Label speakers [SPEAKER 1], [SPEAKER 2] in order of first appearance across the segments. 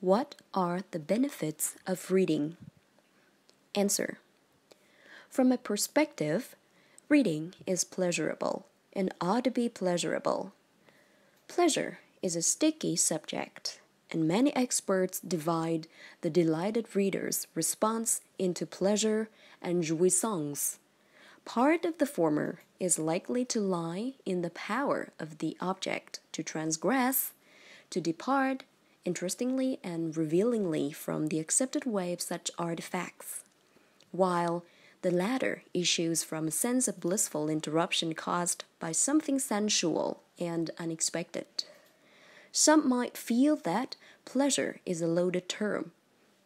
[SPEAKER 1] What are the benefits of reading? Answer From a perspective, reading is pleasurable and ought to be pleasurable. Pleasure is a sticky subject, and many experts divide the delighted reader's response into pleasure and jouissance. Part of the former is likely to lie in the power of the object to transgress, to depart interestingly and revealingly from the accepted way of such artifacts, while the latter issues from a sense of blissful interruption caused by something sensual and unexpected. Some might feel that pleasure is a loaded term,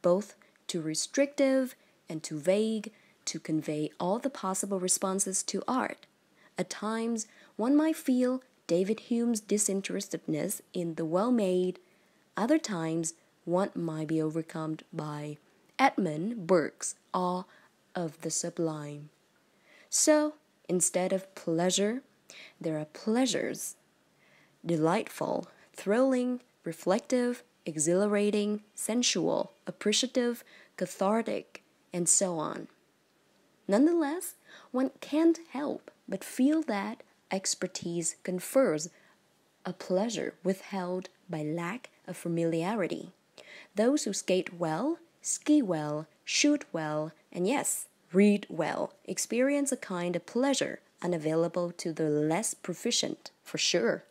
[SPEAKER 1] both too restrictive and too vague to convey all the possible responses to art. At times, one might feel David Hume's disinterestedness in the well made, other times, one might be overcome by Edmund Burke's awe of the sublime. So, instead of pleasure, there are pleasures delightful, thrilling, reflective, exhilarating, sensual, appreciative, cathartic, and so on. Nonetheless, one can't help but feel that expertise confers a pleasure withheld by lack of familiarity. Those who skate well, ski well, shoot well, and yes, read well, experience a kind of pleasure unavailable to the less proficient, for sure.